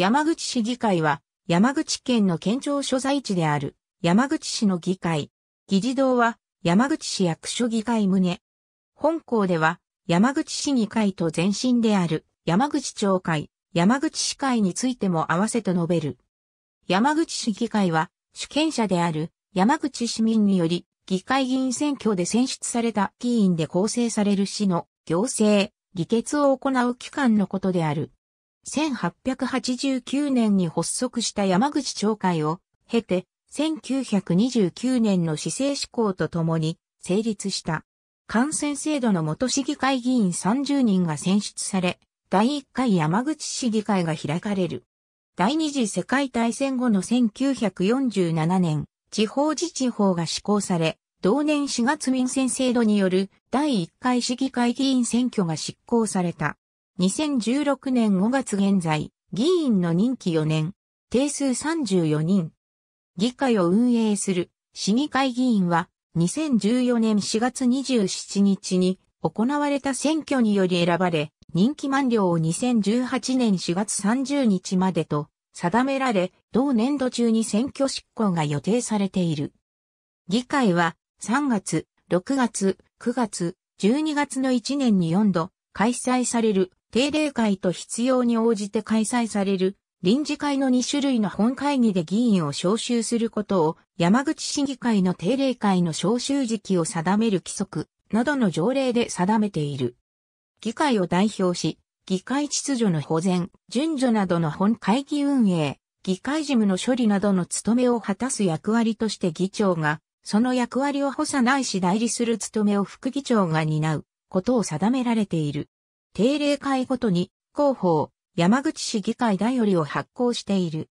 山口市議会は、山口県の県庁所在地である、山口市の議会。議事堂は、山口市役所議会棟。本校では、山口市議会と前身である、山口町会、山口市会についても合わせと述べる。山口市議会は、主権者である、山口市民により、議会議員選挙で選出された議員で構成される市の行政、議決を行う機関のことである。1889年に発足した山口町会を経て、1929年の市政施行とともに成立した。感染制度の元市議会議員30人が選出され、第1回山口市議会が開かれる。第二次世界大戦後の1947年、地方自治法が施行され、同年4月民選制度による第1回市議会議員選挙が執行された。2016年5月現在、議員の任期4年、定数34人。議会を運営する市議会議員は、2014年4月27日に行われた選挙により選ばれ、任期満了を2018年4月30日までと定められ、同年度中に選挙執行が予定されている。議会は3月、6月、9月、12月の1年に4度開催される定例会と必要に応じて開催される臨時会の2種類の本会議で議員を招集することを山口市議会の定例会の招集時期を定める規則などの条例で定めている。議会を代表し、議会秩序の保全、順序などの本会議運営、議会事務の処理などの務めを果たす役割として議長が、その役割を補佐ないし代理する務めを副議長が担うことを定められている。定例会ごとに広報、山口市議会だよりを発行している。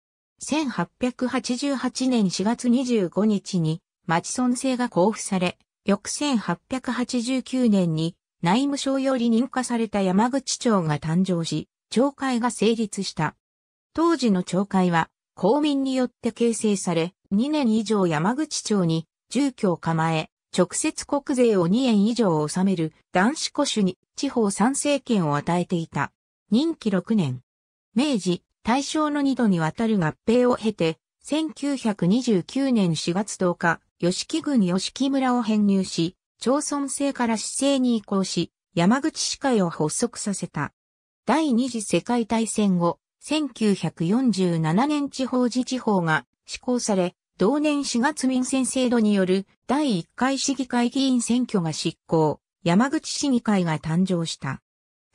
1888年4月25日に町村制が交付され、翌1889年に内務省より認可された山口町が誕生し、町会が成立した。当時の町会は公民によって形成され、2年以上山口町に住居を構え、直接国税を2円以上納める男子古種に地方参政権を与えていた。任期6年。明治、大正の2度にわたる合併を経て、1929年4月10日、吉木郡吉木村を編入し、町村制から市政に移行し、山口市会を発足させた。第二次世界大戦後、1947年地方自治法が施行され、同年4月民選制度による第1回市議会議員選挙が執行、山口市議会が誕生した。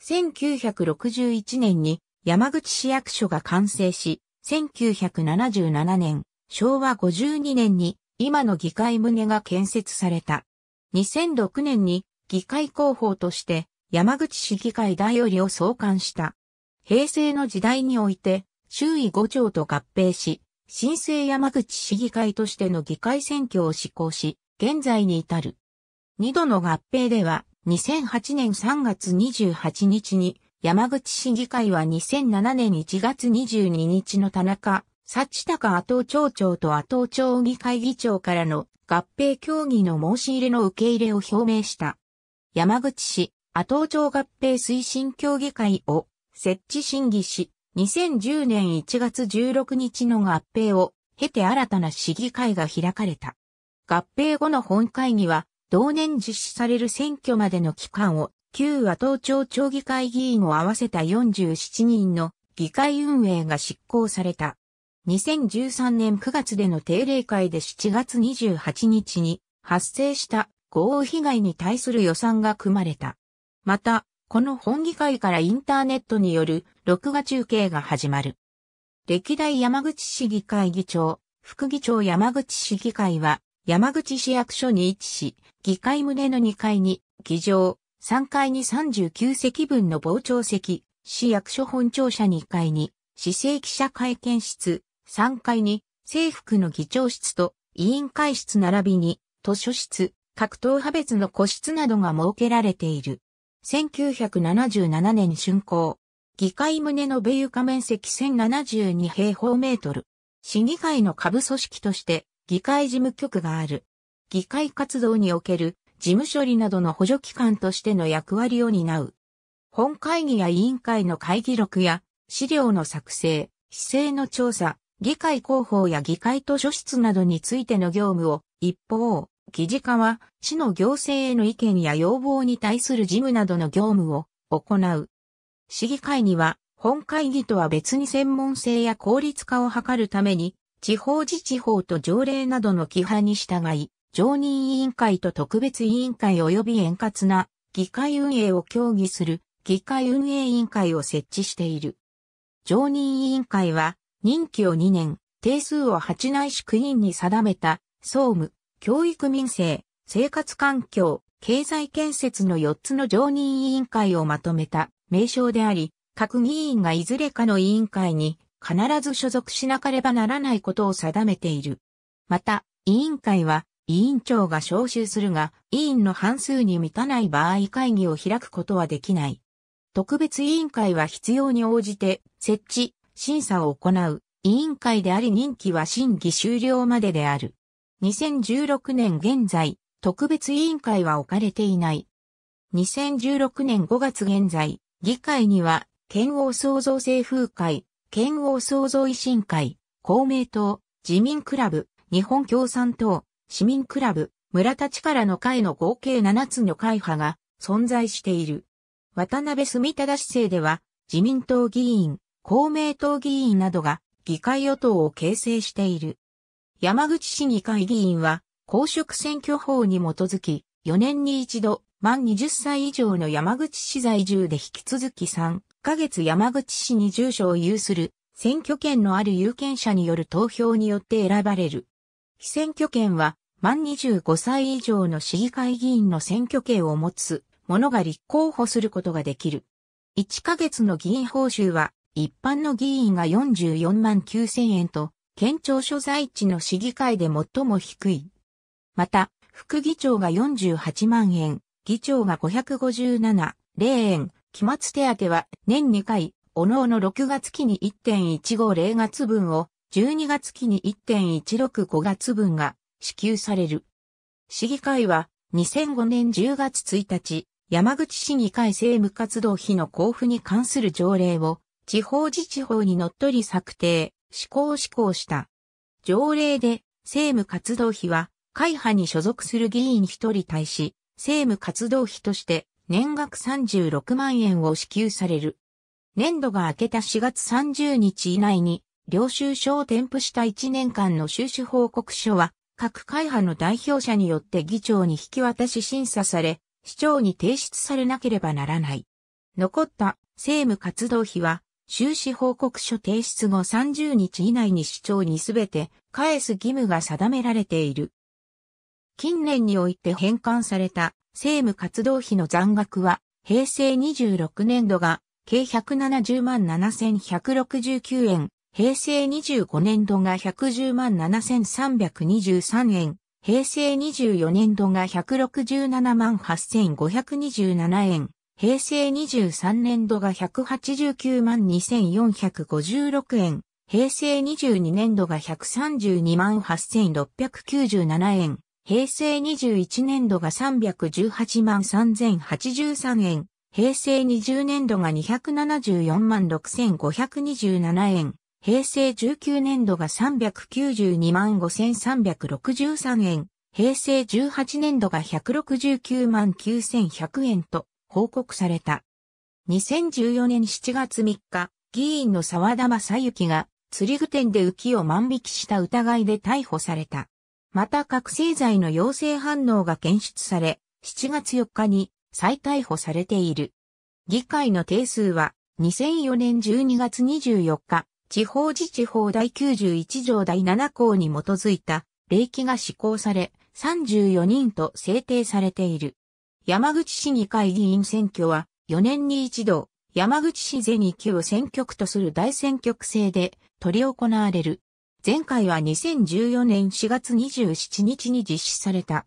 1961年に山口市役所が完成し、1977年、昭和52年に今の議会棟が建設された。2006年に議会広報として山口市議会代よりを創刊した。平成の時代において周囲5町と合併し、新生山口市議会としての議会選挙を施行し、現在に至る。二度の合併では、2008年3月28日に、山口市議会は2007年1月22日の田中、幸高阿東町長と後町議会議長からの合併協議の申し入れの受け入れを表明した。山口市、後町合併推進協議会を設置審議し、2010年1月16日の合併を経て新たな市議会が開かれた。合併後の本会議は、同年実施される選挙までの期間を、旧和東町町議会議員を合わせた47人の議会運営が執行された。2013年9月での定例会で7月28日に発生した豪雨被害に対する予算が組まれた。また、この本議会からインターネットによる録画中継が始まる。歴代山口市議会議長、副議長山口市議会は、山口市役所に位置し、議会棟の2階に、議場、3階に39席分の傍聴席、市役所本庁舎2階に、市政記者会見室、3階に、政府区の議長室と委員会室並びに、図書室、格闘派別の個室などが設けられている。1977年竣工。議会棟の米床面積1072平方メートル。市議会の下部組織として議会事務局がある。議会活動における事務処理などの補助機関としての役割を担う。本会議や委員会の会議録や資料の作成、姿勢の調査、議会広報や議会図書室などについての業務を一方、議事課は、市の行政への意見や要望に対する事務などの業務を行う。市議会には、本会議とは別に専門性や効率化を図るために、地方自治法と条例などの規範に従い、常任委員会と特別委員会及び円滑な議会運営を協議する議会運営委員会を設置している。常任委員会は任期を2年、定数を8内いし9に定めた総務、教育民生、生活環境、経済建設の4つの常任委員会をまとめた名称であり、各議員がいずれかの委員会に必ず所属しなければならないことを定めている。また、委員会は委員長が招集するが、委員の半数に満たない場合会議を開くことはできない。特別委員会は必要に応じて設置、審査を行う委員会であり任期は審議終了までである。2016年現在、特別委員会は置かれていない。2016年5月現在、議会には、県央創造政風会、県央創造維新会、公明党、自民クラブ、日本共産党、市民クラブ、村田力の会の合計7つの会派が存在している。渡辺住忠市政では、自民党議員、公明党議員などが議会与党を形成している。山口市議会議員は、公職選挙法に基づき、4年に一度、満20歳以上の山口市在住で引き続き3ヶ月山口市に住所を有する、選挙権のある有権者による投票によって選ばれる。被選挙権は、満25歳以上の市議会議員の選挙権を持つ者が立候補することができる。1ヶ月の議員報酬は、一般の議員が44万9000円と、県庁所在地の市議会で最も低い。また、副議長が48万円、議長が557、0円、期末手当は年2回、おのおの6月期に1.150月分を、12月期に1.165月分が支給される。市議会は2005年10月1日、山口市議会政務活動費の交付に関する条例を地方自治法にのっとり策定。施行施行した。条例で政務活動費は会派に所属する議員一人対し、政務活動費として年額36万円を支給される。年度が明けた4月30日以内に、領収書を添付した1年間の収支報告書は、各会派の代表者によって議長に引き渡し審査され、市長に提出されなければならない。残った政務活動費は、収支報告書提出後30日以内に市長にすべて返す義務が定められている。近年において返還された政務活動費の残額は平成26年度が計170万7169円、平成25年度が110万7323円、平成24年度が167万8527円、平成23年度が189万2456円、平成22年度が132万8697円、平成21年度が318万3083円、平成20年度が274万6527円、平成19年度が392万5363円、平成18年度が169万9100円と、報告された。2014年7月3日、議員の沢田正幸が釣り具店で浮きを万引きした疑いで逮捕された。また覚醒剤の陽性反応が検出され、7月4日に再逮捕されている。議会の定数は2004年12月24日、地方自治法第91条第7項に基づいた、礼儀が施行され、34人と制定されている。山口市議会議員選挙は、4年に一度、山口市全域を選挙区とする大選挙区制で、取り行われる。前回は2014年4月27日に実施された。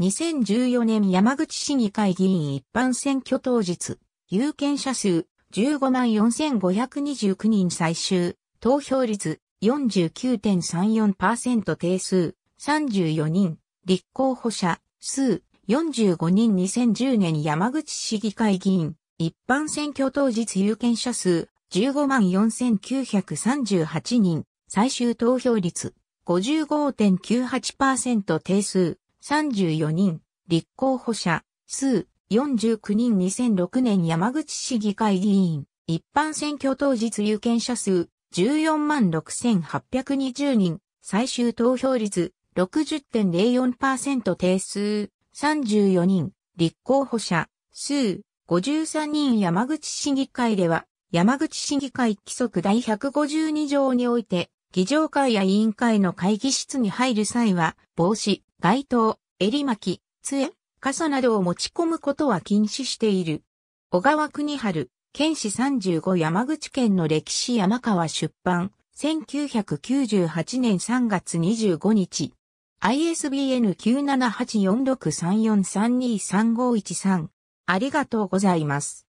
2014年山口市議会議員一般選挙当日、有権者数15万4529人最終、投票率49.34%定数34人、立候補者数45人2010年山口市議会議員、一般選挙当日有権者数15万4938人、最終投票率55.98%定数34人、立候補者数49人2006年山口市議会議員、一般選挙当日有権者数14万6820人、最終投票率60.04%定数34人、立候補者、数、53人山口市議会では、山口市議会規則第152条において、議場会や委員会の会議室に入る際は、帽子、街灯、襟巻き、杖、傘などを持ち込むことは禁止している。小川国春、県市35山口県の歴史山川出版、1998年3月25日。ISBN 9784634323513。ありがとうございます。